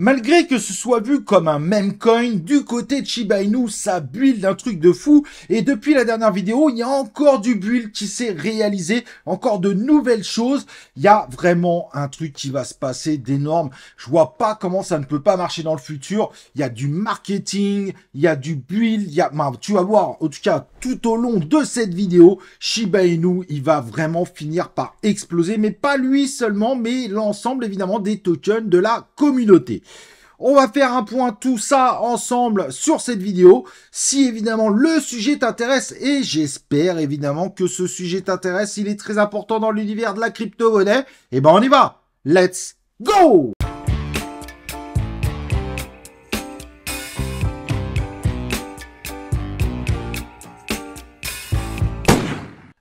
Malgré que ce soit vu comme un même coin, du côté de Shiba Inu, ça build d'un truc de fou. Et depuis la dernière vidéo, il y a encore du build qui s'est réalisé, encore de nouvelles choses. Il y a vraiment un truc qui va se passer d'énorme. Je vois pas comment ça ne peut pas marcher dans le futur. Il y a du marketing, il y a du build, il y a, bah, tu vas voir, en tout cas, tout au long de cette vidéo, Shiba Inu, il va vraiment finir par exploser, mais pas lui seulement, mais l'ensemble évidemment des tokens de la communauté. On va faire un point tout ça ensemble sur cette vidéo. Si évidemment le sujet t'intéresse, et j'espère évidemment que ce sujet t'intéresse, il est très important dans l'univers de la crypto-monnaie, et eh ben on y va Let's go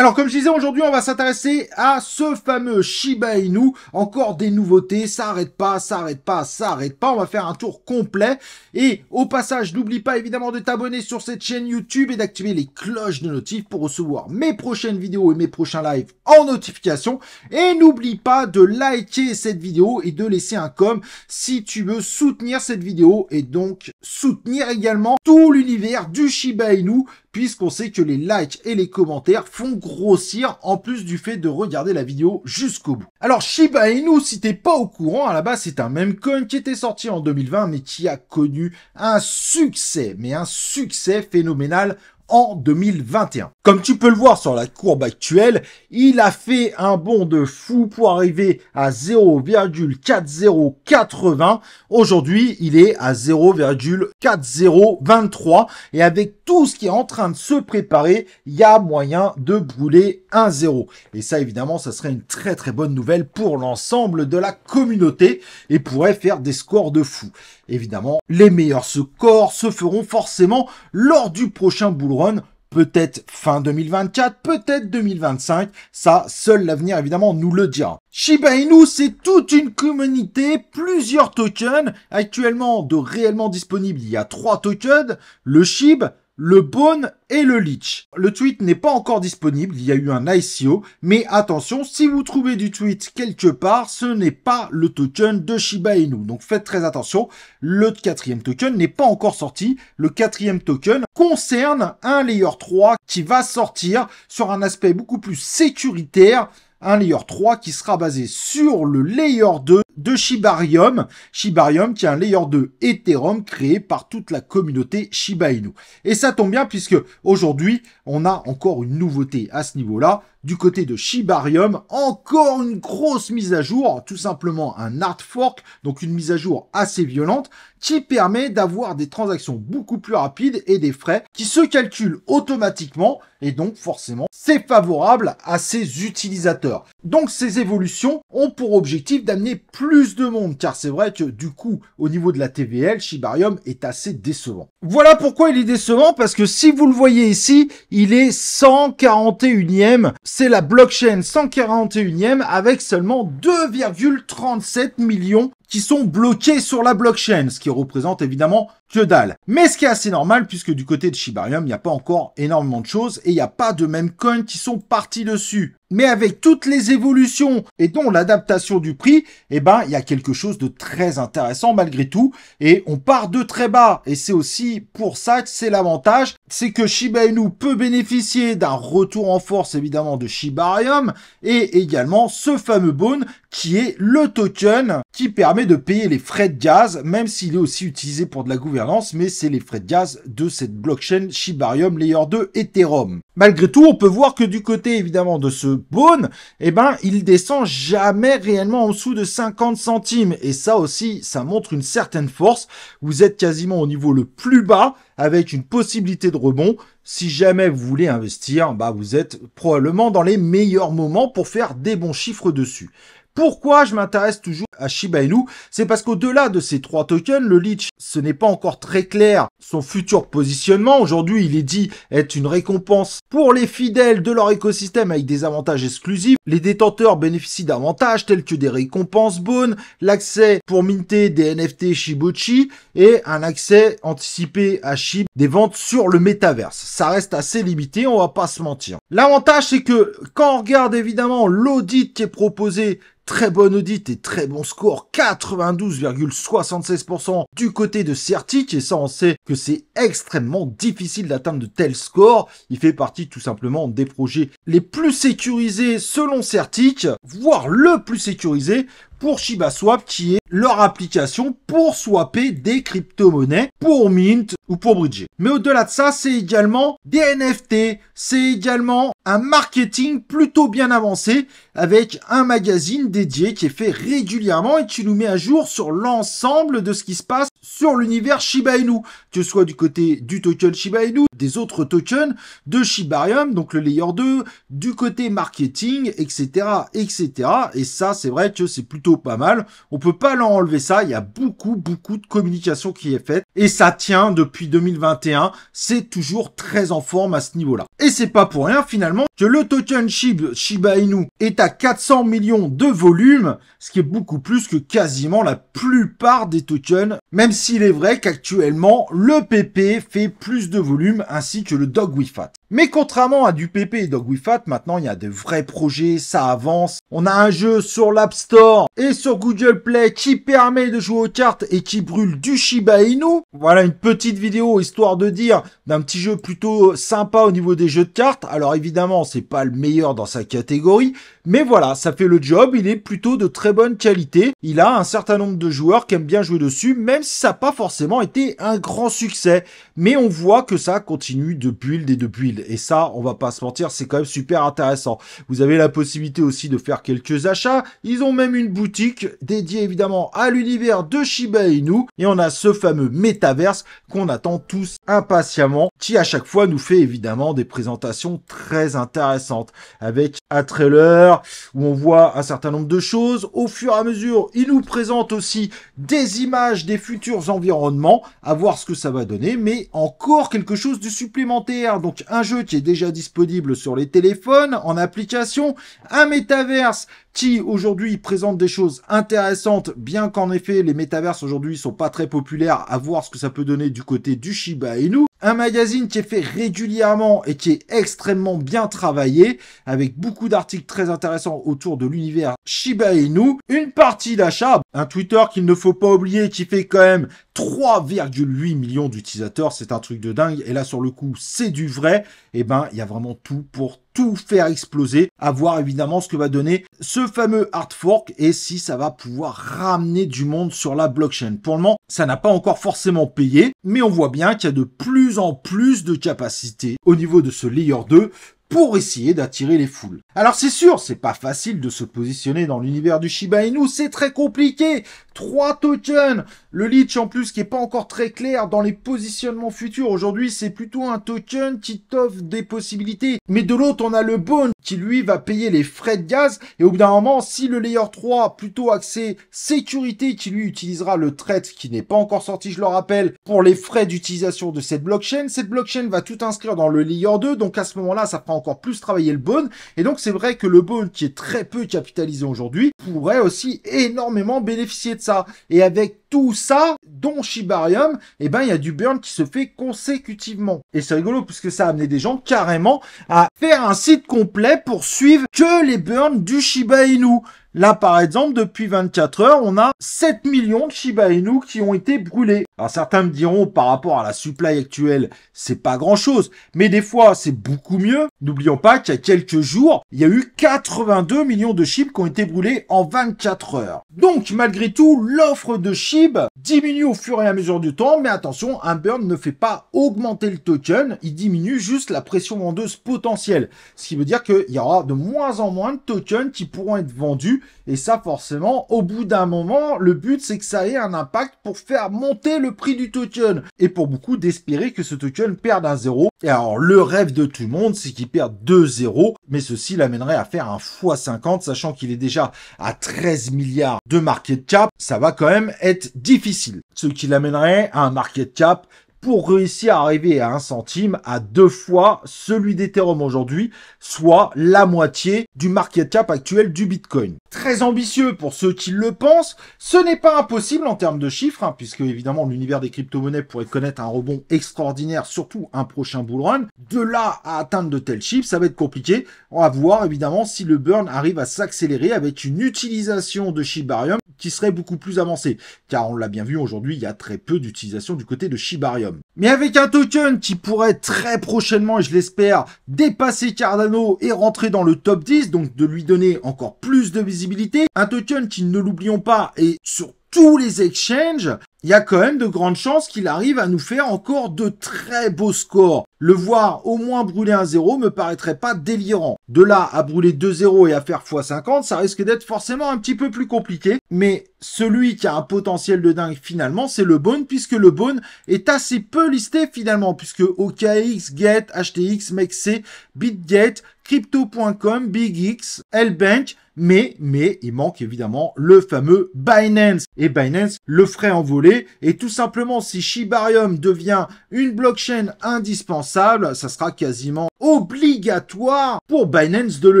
Alors comme je disais aujourd'hui on va s'intéresser à ce fameux Shiba Inu, encore des nouveautés, ça arrête pas, ça arrête pas, ça arrête pas, on va faire un tour complet et au passage n'oublie pas évidemment de t'abonner sur cette chaîne YouTube et d'activer les cloches de notif pour recevoir mes prochaines vidéos et mes prochains lives en notification et n'oublie pas de liker cette vidéo et de laisser un com si tu veux soutenir cette vidéo et donc soutenir également tout l'univers du Shiba Inu puisqu'on sait que les likes et les commentaires font grossir en plus du fait de regarder la vidéo jusqu'au bout. Alors Shiba Inu, si t'es pas au courant, à la base c'est un même coin qui était sorti en 2020 mais qui a connu un succès, mais un succès phénoménal en 2021. Comme tu peux le voir sur la courbe actuelle, il a fait un bond de fou pour arriver à 0,4080. Aujourd'hui, il est à 0,4023 et avec tout ce qui est en train de se préparer, il y a moyen de brûler 1-0. Et ça, évidemment, ça serait une très très bonne nouvelle pour l'ensemble de la communauté et pourrait faire des scores de fou. Évidemment, les meilleurs scores se feront forcément lors du prochain bull run, peut-être fin 2024, peut-être 2025. Ça, seul l'avenir évidemment nous le dira. Shiba Inu, c'est toute une communauté, plusieurs tokens. Actuellement, de réellement disponibles, il y a trois tokens. Le SHIB, le Bone et le Leech. Le tweet n'est pas encore disponible, il y a eu un ICO, mais attention, si vous trouvez du tweet quelque part, ce n'est pas le token de Shiba Inu. Donc faites très attention, le quatrième token n'est pas encore sorti. Le quatrième token concerne un layer 3 qui va sortir sur un aspect beaucoup plus sécuritaire un layer 3 qui sera basé sur le layer 2 de Shibarium. Shibarium qui est un layer 2 Ethereum créé par toute la communauté Shiba Inu. Et ça tombe bien puisque aujourd'hui, on a encore une nouveauté à ce niveau-là. Du côté de Shibarium, encore une grosse mise à jour, tout simplement un art fork, donc une mise à jour assez violente, qui permet d'avoir des transactions beaucoup plus rapides et des frais qui se calculent automatiquement et donc forcément c'est favorable à ses utilisateurs. Donc ces évolutions ont pour objectif d'amener plus de monde, car c'est vrai que du coup, au niveau de la TVL, Shibarium est assez décevant. Voilà pourquoi il est décevant, parce que si vous le voyez ici, il est 141 e c'est la blockchain 141 e avec seulement 2,37 millions qui sont bloqués sur la blockchain, ce qui représente évidemment que dalle. Mais ce qui est assez normal puisque du côté de Shibarium, il n'y a pas encore énormément de choses et il n'y a pas de même coins qui sont partis dessus. Mais avec toutes les évolutions et dont l'adaptation du prix, eh ben, il y a quelque chose de très intéressant malgré tout et on part de très bas. Et c'est aussi pour ça que c'est l'avantage, c'est que Shiba Inu peut bénéficier d'un retour en force évidemment de Shibarium et également ce fameux bone qui est le token qui permet de payer les frais de gaz même s'il est aussi utilisé pour de la gouvernance mais c'est les frais de gaz de cette blockchain Shibarium Layer 2 Ethereum. Malgré tout, on peut voir que du côté évidemment de ce Bone, eh ben, il descend jamais réellement en dessous de 50 centimes. Et ça aussi, ça montre une certaine force. Vous êtes quasiment au niveau le plus bas avec une possibilité de rebond. Si jamais vous voulez investir, bah vous êtes probablement dans les meilleurs moments pour faire des bons chiffres dessus. Pourquoi je m'intéresse toujours à Shiba Inu C'est parce qu'au-delà de ces trois tokens, le leech, ce n'est pas encore très clair son futur positionnement. Aujourd'hui, il est dit être une récompense pour les fidèles de leur écosystème avec des avantages exclusifs. Les détenteurs bénéficient d'avantages tels que des récompenses bonnes, l'accès pour minter des NFT Shibuchi et un accès anticipé à Shib des ventes sur le métaverse. Ça reste assez limité, on va pas se mentir. L'avantage, c'est que quand on regarde évidemment l'audit qui est proposé, très bon audit et très bon score, 92,76% du côté de Certic, et ça on sait que c'est extrêmement difficile d'atteindre de tels scores. Il fait partie tout simplement des projets les plus sécurisés selon Certic, voire le plus sécurisé pour ShibaSwap qui est leur application pour swapper des crypto-monnaies pour Mint ou pour Bridger. Mais au-delà de ça, c'est également des NFT, c'est également un marketing plutôt bien avancé avec un magazine dédié qui est fait régulièrement et qui nous met à jour sur l'ensemble de ce qui se passe sur l'univers Shiba Inu, que ce soit du côté du token Shiba Inu, des autres tokens de Shibarium, donc le layer 2, du côté marketing, etc., etc. Et ça, c'est vrai que c'est plutôt pas mal. On peut pas l'enlever ça. Il y a beaucoup, beaucoup de communication qui est faite et ça tient depuis 2021. C'est toujours très en forme à ce niveau-là. Et c'est pas pour rien finalement que le token Shiba Inu est à 400 millions de volume, ce qui est beaucoup plus que quasiment la plupart des tokens, même s'il est vrai qu'actuellement le PP fait plus de volume ainsi que le Dog Wifat. Mais contrairement à du PP et Dog With Fat, maintenant il y a de vrais projets, ça avance. On a un jeu sur l'App Store et sur Google Play qui permet de jouer aux cartes et qui brûle du Shiba Inu. Voilà une petite vidéo histoire de dire d'un petit jeu plutôt sympa au niveau des jeux de cartes. Alors évidemment, c'est pas le meilleur dans sa catégorie, mais voilà, ça fait le job, il est plutôt de très bonne qualité. Il a un certain nombre de joueurs qui aiment bien jouer dessus, même si ça n'a pas forcément été un grand succès. Mais on voit que ça continue de build et de build. Et ça, on va pas se mentir, c'est quand même super intéressant. Vous avez la possibilité aussi de faire quelques achats. Ils ont même une boutique dédiée évidemment à l'univers de Shiba Inu. Et on a ce fameux métaverse qu'on attend tous impatiemment, qui à chaque fois nous fait évidemment des présentations très intéressantes. Avec un trailer, où on voit un certain nombre de choses. Au fur et à mesure, il nous présente aussi des images des futurs environnements, à voir ce que ça va donner, mais encore quelque chose de supplémentaire. Donc un jeu qui est déjà disponible sur les téléphones, en application, un métaverse qui aujourd'hui présente des choses intéressantes, bien qu'en effet les métaverses aujourd'hui sont pas très populaires, à voir ce que ça peut donner du côté du Shiba Inu. Un magazine qui est fait régulièrement et qui est extrêmement bien travaillé, avec beaucoup d'articles très intéressants autour de l'univers Shiba Inu. Une partie d'achat, un Twitter qu'il ne faut pas oublier qui fait quand même 3,8 millions d'utilisateurs, c'est un truc de dingue, et là sur le coup c'est du vrai, et eh ben il y a vraiment tout pour faire exploser. À voir évidemment ce que va donner ce fameux hard fork et si ça va pouvoir ramener du monde sur la blockchain. Pour le moment, ça n'a pas encore forcément payé, mais on voit bien qu'il y a de plus en plus de capacités au niveau de ce layer 2 pour essayer d'attirer les foules. Alors c'est sûr, c'est pas facile de se positionner dans l'univers du Shiba Inu, c'est très compliqué. Trois tokens, le leech en plus qui est pas encore très clair dans les positionnements futurs. Aujourd'hui, c'est plutôt un token qui t'offre des possibilités, mais de l'autre, on a le bone qui lui va payer les frais de gaz et au bout d'un moment, si le layer 3 plutôt axé sécurité qui lui utilisera le trait qui n'est pas encore sorti, je le rappelle, pour les frais d'utilisation de cette blockchain, cette blockchain va tout inscrire dans le layer 2, donc à ce moment-là, ça prend encore plus travailler le bone. Et donc c'est vrai que le bone qui est très peu capitalisé aujourd'hui pourrait aussi énormément bénéficier de ça. Et avec tout ça, dont Shibarium, et eh ben, il y a du burn qui se fait consécutivement. Et c'est rigolo puisque ça a amené des gens carrément à faire un site complet pour suivre que les burns du Shiba Inu. Là, par exemple, depuis 24 heures, on a 7 millions de Shiba Inu qui ont été brûlés. Alors certains me diront par rapport à la supply actuelle, c'est pas grand chose, mais des fois c'est beaucoup mieux. N'oublions pas qu'il y a quelques jours, il y a eu 82 millions de chips qui ont été brûlés en 24 heures. Donc malgré tout, l'offre de chips diminue au fur et à mesure du temps, mais attention, un burn ne fait pas augmenter le token, il diminue juste la pression vendeuse potentielle. Ce qui veut dire qu'il y aura de moins en moins de tokens qui pourront être vendus, et ça forcément, au bout d'un moment, le but c'est que ça ait un impact pour faire monter le prix du token. Et pour beaucoup, d'espérer que ce token perde un zéro Et alors, le rêve de tout le monde, c'est qu'il perde 2-0, mais ceci l'amènerait à faire un x50, sachant qu'il est déjà à 13 milliards de market cap. Ça va quand même être difficile. Ce qui l'amènerait à un market cap pour réussir à arriver à un centime à deux fois celui d'Ethereum aujourd'hui, soit la moitié du market cap actuel du Bitcoin. Très ambitieux pour ceux qui le pensent, ce n'est pas impossible en termes de chiffres, hein, puisque évidemment l'univers des crypto-monnaies pourrait connaître un rebond extraordinaire, surtout un prochain bull run. De là à atteindre de tels chiffres, ça va être compliqué. On va voir évidemment si le burn arrive à s'accélérer avec une utilisation de Shibarium qui serait beaucoup plus avancée, car on l'a bien vu aujourd'hui, il y a très peu d'utilisation du côté de Shibarium. Mais avec un token qui pourrait très prochainement, et je l'espère, dépasser Cardano et rentrer dans le top 10, donc de lui donner encore plus de visibilité, un token qui, ne l'oublions pas, est sur tous les exchanges il y a quand même de grandes chances qu'il arrive à nous faire encore de très beaux scores. Le voir au moins brûler un 0 me paraîtrait pas délirant. De là à brûler 2-0 et à faire x50, ça risque d'être forcément un petit peu plus compliqué. Mais celui qui a un potentiel de dingue finalement, c'est le Bone, puisque le Bone est assez peu listé finalement, puisque OKX, Get, HTX, MEXC, BitGet, Crypto.com, BigX, Lbank, mais, mais, il manque évidemment le fameux Binance. Et Binance le ferait envoler. Et tout simplement, si Shibarium devient une blockchain indispensable, ça sera quasiment obligatoire pour Binance de le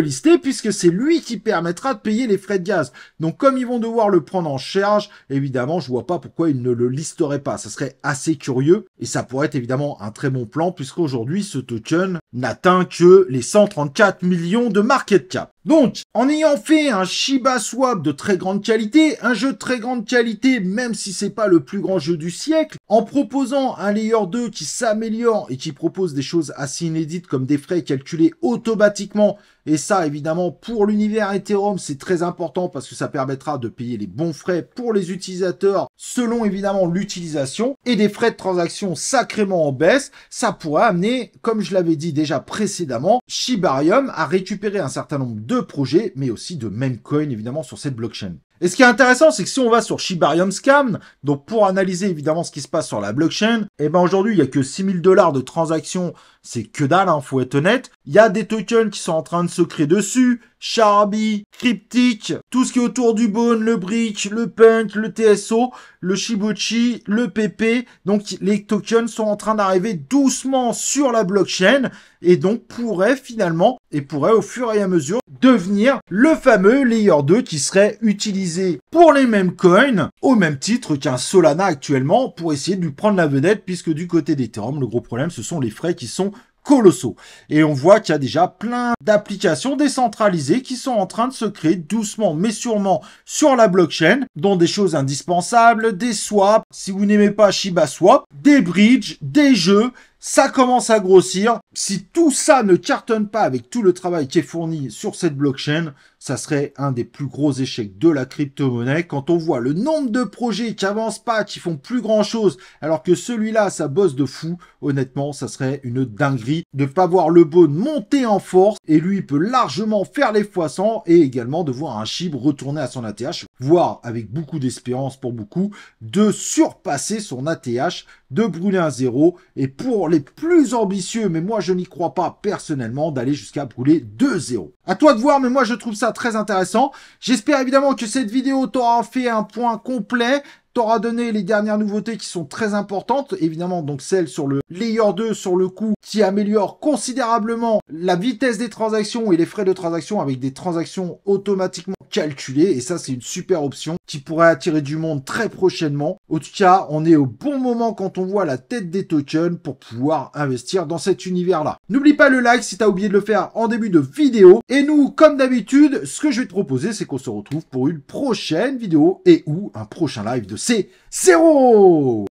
lister puisque c'est lui qui permettra de payer les frais de gaz. Donc comme ils vont devoir le prendre en charge, évidemment, je vois pas pourquoi ils ne le listeraient pas. Ça serait assez curieux et ça pourrait être évidemment un très bon plan puisqu'aujourd'hui ce token n'atteint que les 134 millions de market cap. Donc, en ayant fait un Shiba Swap de très grande qualité, un jeu de très grande qualité, même si c'est pas le plus grand jeu du siècle, en proposant un layer 2 qui s'améliore et qui propose des choses assez inédites comme des frais calculés automatiquement. Et ça, évidemment, pour l'univers Ethereum, c'est très important parce que ça permettra de payer les bons frais pour les utilisateurs selon évidemment l'utilisation et des frais de transaction sacrément en baisse. Ça pourrait amener, comme je l'avais dit déjà précédemment, Shibarium à récupérer un certain nombre de projets, mais aussi de même coin évidemment sur cette blockchain. Et ce qui est intéressant, c'est que si on va sur Shibarium Scam, donc pour analyser évidemment ce qui se passe sur la blockchain, eh bien aujourd'hui, il y a que 6000 dollars de transactions, c'est que dalle, hein, faut être honnête. Il y a des tokens qui sont en train de se créer dessus, Charby, Cryptic, tout ce qui est autour du Bone, le Brick, le Punk, le TSO, le Shibuchi, le PP. Donc les tokens sont en train d'arriver doucement sur la blockchain et donc pourraient finalement et pourraient au fur et à mesure devenir le fameux layer 2 qui serait utilisé pour les mêmes coins au même titre qu'un Solana actuellement pour essayer de lui prendre la vedette puisque du côté d'Ethereum, le gros problème ce sont les frais qui sont colossaux. Et on voit qu'il y a déjà plein d'applications décentralisées qui sont en train de se créer doucement mais sûrement sur la blockchain, dont des choses indispensables, des swaps, si vous n'aimez pas Shiba Swap, des bridges, des jeux, ça commence à grossir. Si tout ça ne cartonne pas avec tout le travail qui est fourni sur cette blockchain, ça serait un des plus gros échecs de la crypto-monnaie. Quand on voit le nombre de projets qui avancent pas, qui font plus grand chose, alors que celui-là, ça bosse de fou, honnêtement, ça serait une dinguerie de pas voir le Bone monter en force et lui peut largement faire les fois et également de voir un chibre retourner à son ATH voire avec beaucoup d'espérance pour beaucoup, de surpasser son ATH, de brûler un zéro, et pour les plus ambitieux, mais moi je n'y crois pas personnellement, d'aller jusqu'à brûler deux zéros. À toi de voir, mais moi je trouve ça très intéressant. J'espère évidemment que cette vidéo t'aura fait un point complet, t'aura donné les dernières nouveautés qui sont très importantes, évidemment donc celle sur le layer 2 sur le coup qui améliore considérablement la vitesse des transactions et les frais de transaction avec des transactions automatiquement calculé. Et ça, c'est une super option qui pourrait attirer du monde très prochainement. En tout cas, on est au bon moment quand on voit la tête des tokens pour pouvoir investir dans cet univers-là. N'oublie pas le like si t'as oublié de le faire en début de vidéo. Et nous, comme d'habitude, ce que je vais te proposer, c'est qu'on se retrouve pour une prochaine vidéo et ou un prochain live de C0